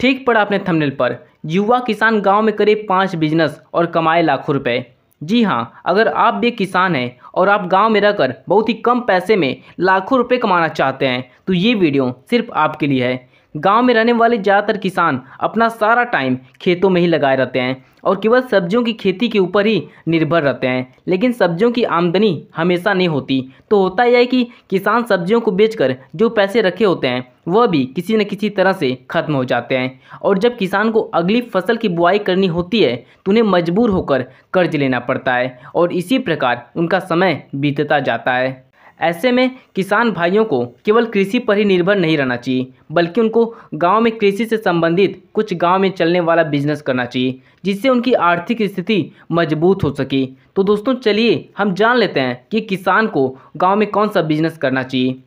ठीक पड़ा अपने थंबनेल पर युवा किसान गांव में करे पाँच बिजनेस और कमाए लाखों रुपए जी हाँ अगर आप भी किसान हैं और आप गांव में रहकर बहुत ही कम पैसे में लाखों रुपए कमाना चाहते हैं तो ये वीडियो सिर्फ आपके लिए है गांव में रहने वाले ज़्यादातर किसान अपना सारा टाइम खेतों में ही लगाए रहते हैं और केवल सब्जियों की खेती के ऊपर ही निर्भर रहते हैं लेकिन सब्जियों की आमदनी हमेशा नहीं होती तो होता यह है कि किसान सब्जियों को बेचकर जो पैसे रखे होते हैं वह भी किसी न किसी तरह से खत्म हो जाते हैं और जब किसान को अगली फसल की बुआई करनी होती है तो उन्हें मजबूर होकर कर्ज लेना पड़ता है और इसी प्रकार उनका समय बीतता जाता है ऐसे में किसान भाइयों को केवल कृषि पर ही निर्भर नहीं रहना चाहिए बल्कि उनको गांव में कृषि से संबंधित कुछ गांव में चलने वाला बिजनेस करना चाहिए जिससे उनकी आर्थिक स्थिति मजबूत हो सके तो दोस्तों चलिए हम जान लेते हैं कि किसान को गाँव में कौन सा बिजनेस करना चाहिए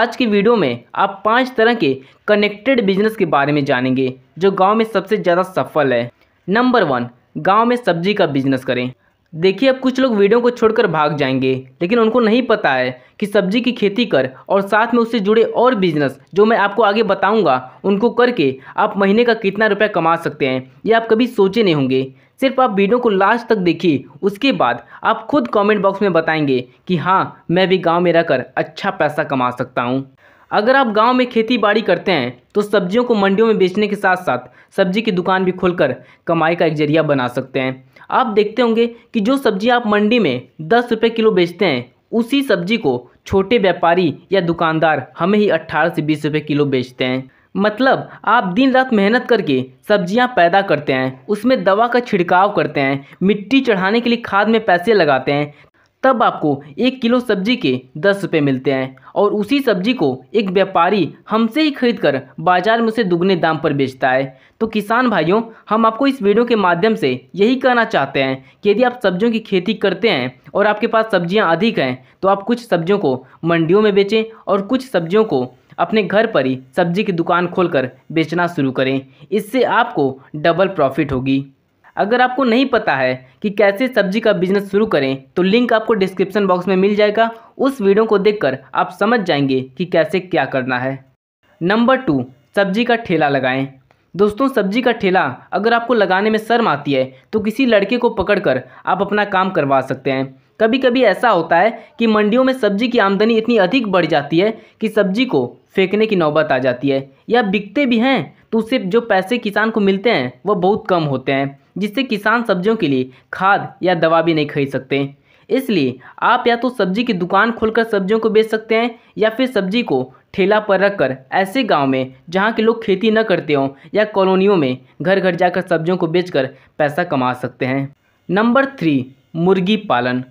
आज की वीडियो में आप पाँच तरह के कनेक्टेड बिजनेस के बारे में जानेंगे जो गाँव में सबसे ज़्यादा सफल है नंबर वन गाँव में सब्जी का बिजनेस करें देखिए अब कुछ लोग वीडियो को छोड़कर भाग जाएंगे लेकिन उनको नहीं पता है कि सब्जी की खेती कर और साथ में उससे जुड़े और बिजनेस जो मैं आपको आगे बताऊंगा उनको करके आप महीने का कितना रुपया कमा सकते हैं ये आप कभी सोचे नहीं होंगे सिर्फ आप वीडियो को लास्ट तक देखिए उसके बाद आप खुद कमेंट बॉक्स में बताएंगे कि हाँ मैं भी गाँव में रहकर अच्छा पैसा कमा सकता हूँ अगर आप गांव में खेती बाड़ी करते हैं तो सब्जियों को मंडियों में बेचने के साथ साथ सब्जी की दुकान भी खोलकर कमाई का एक जरिया बना सकते हैं आप देखते होंगे कि जो सब्जी आप मंडी में दस रुपये किलो बेचते हैं उसी सब्जी को छोटे व्यापारी या दुकानदार हमें ही अट्ठारह से बीस रुपये किलो बेचते हैं मतलब आप दिन रात मेहनत करके सब्जियां पैदा करते हैं उसमें दवा का छिड़काव करते हैं मिट्टी चढ़ाने के लिए खाद में पैसे लगाते हैं तब आपको एक किलो सब्जी के दस रुपये मिलते हैं और उसी सब्जी को एक व्यापारी हमसे ही खरीद कर बाजार में उसे दुगने दाम पर बेचता है तो किसान भाइयों हम आपको इस वीडियो के माध्यम से यही कहना चाहते हैं कि यदि आप सब्जियों की खेती करते हैं और आपके पास सब्जियां अधिक हैं तो आप कुछ सब्जियों को मंडियों में बेचें और कुछ सब्जियों को अपने घर पर ही सब्जी की दुकान खोल बेचना शुरू करें इससे आपको डबल प्रॉफिट होगी अगर आपको नहीं पता है कि कैसे सब्जी का बिजनेस शुरू करें तो लिंक आपको डिस्क्रिप्शन बॉक्स में मिल जाएगा उस वीडियो को देखकर आप समझ जाएंगे कि कैसे क्या करना है नंबर टू सब्जी का ठेला लगाएं दोस्तों सब्जी का ठेला अगर आपको लगाने में शर्म आती है तो किसी लड़के को पकड़कर आप अपना काम करवा सकते हैं कभी कभी ऐसा होता है कि मंडियों में सब्जी की आमदनी इतनी अधिक बढ़ जाती है कि सब्जी को फेंकने की नौबत आ जाती है या बिकते भी हैं तो उससे जो पैसे किसान को मिलते हैं वह बहुत कम होते हैं जिससे किसान सब्जियों के लिए खाद या दवा भी नहीं खरीद सकते इसलिए आप या तो सब्जी की दुकान खोलकर सब्जियों को बेच सकते हैं या फिर सब्जी को ठेला पर रखकर ऐसे गांव में जहां के लोग खेती न करते हों या कॉलोनियों में घर घर जाकर सब्जियों को बेचकर पैसा कमा सकते हैं नंबर थ्री मुर्गी पालन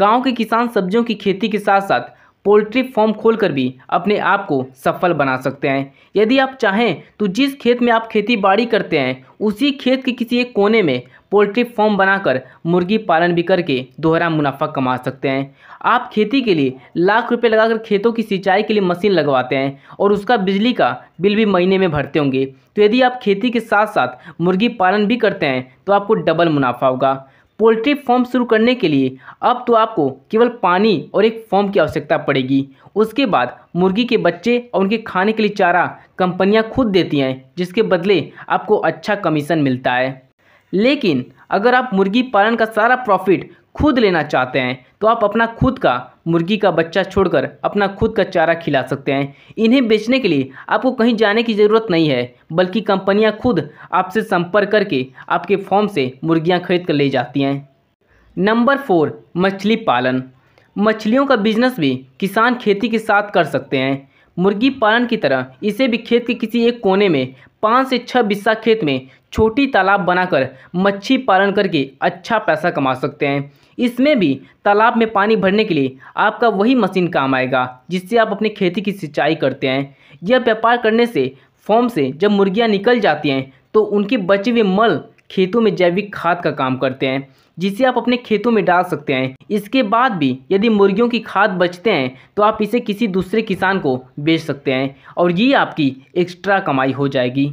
गांव के किसान सब्जियों की खेती के साथ साथ पोल्ट्री फॉर्म खोलकर भी अपने आप को सफल बना सकते हैं यदि आप चाहें तो जिस खेत में आप खेती बाड़ी करते हैं उसी खेत के किसी एक कोने में पोल्ट्री फॉर्म बनाकर मुर्गी पालन भी करके दोहरा मुनाफा कमा सकते हैं आप खेती के लिए लाख रुपए लगाकर खेतों की सिंचाई के लिए मशीन लगवाते हैं और उसका बिजली का बिल भी महीने में भरते होंगे तो यदि आप खेती के साथ साथ मुर्गी पालन भी करते हैं तो आपको डबल मुनाफा होगा पोल्ट्री फॉर्म शुरू करने के लिए अब तो आपको केवल पानी और एक फॉर्म की आवश्यकता पड़ेगी उसके बाद मुर्गी के बच्चे और उनके खाने के लिए चारा कंपनियां खुद देती हैं जिसके बदले आपको अच्छा कमीशन मिलता है लेकिन अगर आप मुर्गी पालन का सारा प्रॉफिट खुद लेना चाहते हैं तो आप अपना खुद का मुर्गी का बच्चा छोड़कर अपना खुद का चारा खिला सकते हैं इन्हें बेचने के लिए आपको कहीं जाने की ज़रूरत नहीं है बल्कि कंपनियां खुद आपसे संपर्क करके आपके फॉर्म से मुर्गियां खरीद कर ले जाती हैं नंबर फोर मछली पालन मछलियों का बिजनेस भी किसान खेती के साथ कर सकते हैं मुर्गी पालन की तरह इसे भी खेत के किसी एक कोने में पाँच से छः बिस्सा खेत में छोटी तालाब बनाकर मच्छी पालन करके अच्छा पैसा कमा सकते हैं इसमें भी तालाब में पानी भरने के लिए आपका वही मशीन काम आएगा जिससे आप अपने खेती की सिंचाई करते हैं यह व्यापार करने से फॉर्म से जब मुर्गियाँ निकल जाती हैं तो उनके बचे हुए मल खेतों में जैविक खाद का काम करते हैं जिसे आप अपने खेतों में डाल सकते हैं इसके बाद भी यदि मुर्गियों की खाद बचते हैं तो आप इसे किसी दूसरे किसान को बेच सकते हैं और ये आपकी एक्स्ट्रा कमाई हो जाएगी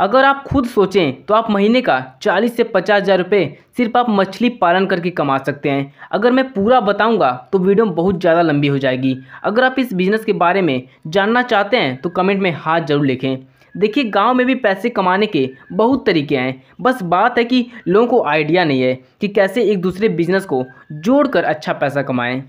अगर आप खुद सोचें तो आप महीने का चालीस से पचास हज़ार रुपये सिर्फ आप मछली पालन करके कमा सकते हैं अगर मैं पूरा बताऊंगा तो वीडियो बहुत ज़्यादा लंबी हो जाएगी अगर आप इस बिज़नेस के बारे में जानना चाहते हैं तो कमेंट में हाथ ज़रूर लिखें देखिए गांव में भी पैसे कमाने के बहुत तरीके हैं बस बात है कि लोगों को आइडिया नहीं है कि कैसे एक दूसरे बिजनेस को जोड़कर अच्छा पैसा कमाएं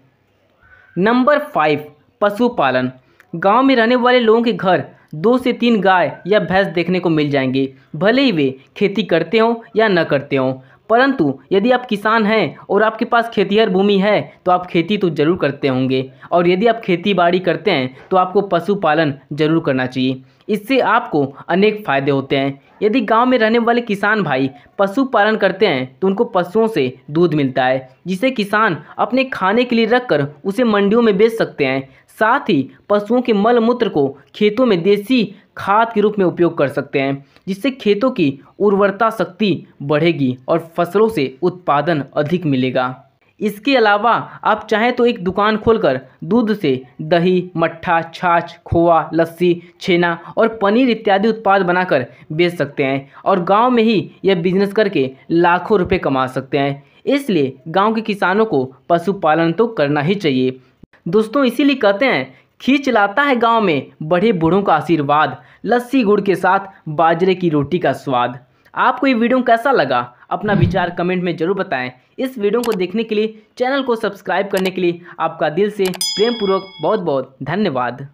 नंबर फाइव पशुपालन गांव में रहने वाले लोगों के घर दो से तीन गाय या भैंस देखने को मिल जाएंगे भले ही वे खेती करते हों या न करते हों परंतु यदि आप किसान हैं और आपके पास खेतीहर भूमि है तो आप खेती तो ज़रूर करते होंगे और यदि आप खेती बाड़ी करते हैं तो आपको पशुपालन ज़रूर करना चाहिए इससे आपको अनेक फ़ायदे होते हैं यदि गांव में रहने वाले किसान भाई पशु पालन करते हैं तो उनको पशुओं से दूध मिलता है जिसे किसान अपने खाने के लिए रखकर उसे मंडियों में बेच सकते हैं साथ ही पशुओं के मल मूत्र को खेतों में देसी खाद के रूप में उपयोग कर सकते हैं जिससे खेतों की उर्वरता शक्ति बढ़ेगी और फसलों से उत्पादन अधिक मिलेगा इसके अलावा आप चाहें तो एक दुकान खोलकर दूध से दही मट्ठा छाछ खोआ लस्सी छेना और पनीर इत्यादि उत्पाद बनाकर बेच सकते हैं और गांव में ही यह बिजनेस करके लाखों रुपए कमा सकते हैं इसलिए गांव के किसानों को पशुपालन तो करना ही चाहिए दोस्तों इसीलिए कहते हैं खींच लाता है गाँव में बड़े बूढ़ों का आशीर्वाद लस्सी गुड़ के साथ बाजरे की रोटी का स्वाद आपको ये वीडियो कैसा लगा अपना विचार कमेंट में जरूर बताएं इस वीडियो को देखने के लिए चैनल को सब्सक्राइब करने के लिए आपका दिल से प्रेमपूर्वक बहुत बहुत धन्यवाद